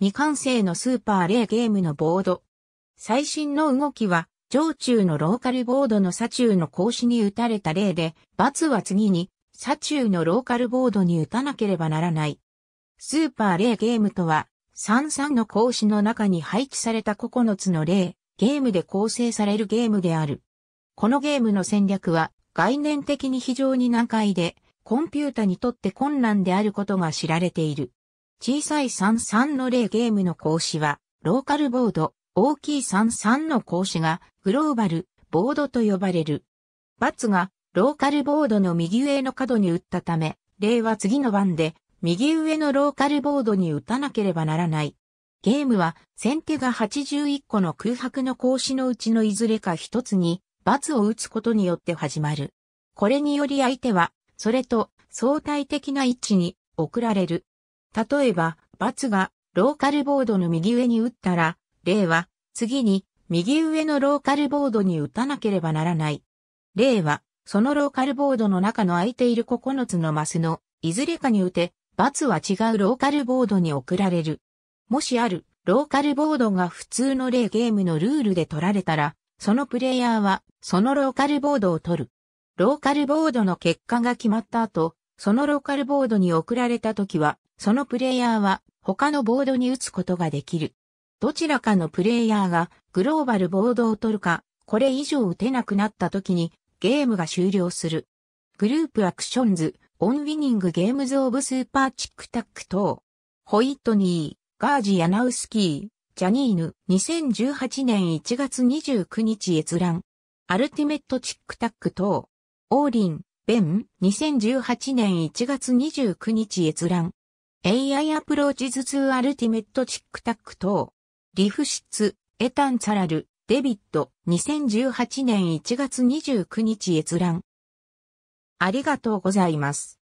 未完成のスーパーレゲームのボード。最新の動きは、上中のローカルボードの左中の格子に打たれた例で、罰は次に、左中のローカルボードに打たなければならない。スーパーレゲームとは、33の格子の中に配置された9つの例、ゲームで構成されるゲームである。このゲームの戦略は、概念的に非常に難解で、コンピュータにとって困難であることが知られている。小さい33の例ゲームの格子は、ローカルボード、大きい33の格子が、グローバル、ボードと呼ばれる。バツが、ローカルボードの右上の角に打ったため、例は次の番で、右上のローカルボードに打たなければならない。ゲームは、先手が81個の空白の格子のうちのいずれか一つに、罰を打つことによって始まる。これにより相手は、それと相対的な位置に送られる。例えば、×がローカルボードの右上に打ったら、例は、次に右上のローカルボードに打たなければならない。例は、そのローカルボードの中の空いている9つのマスの、いずれかに打て、×は違うローカルボードに送られる。もしある、ローカルボードが普通の例ゲームのルールで取られたら、そのプレイヤーは、そのローカルボードを取る。ローカルボードの結果が決まった後、そのローカルボードに送られた時は、そのプレイヤーは他のボードに打つことができる。どちらかのプレイヤーがグローバルボードを取るか、これ以上打てなくなった時にゲームが終了する。グループアクションズ、オンウィニングゲームズオブスーパーチックタック等。ホイットニー、ガージ・ヤナウスキー、ジャニーヌ、2018年1月29日閲覧。アルティメットチックタック等。オーリン、ベン、2018年1月29日閲覧。AI アプローチズ2アルティメットチックタック等。リフシツ、エタン・チャラル、デビット、2018年1月29日閲覧。ありがとうございます。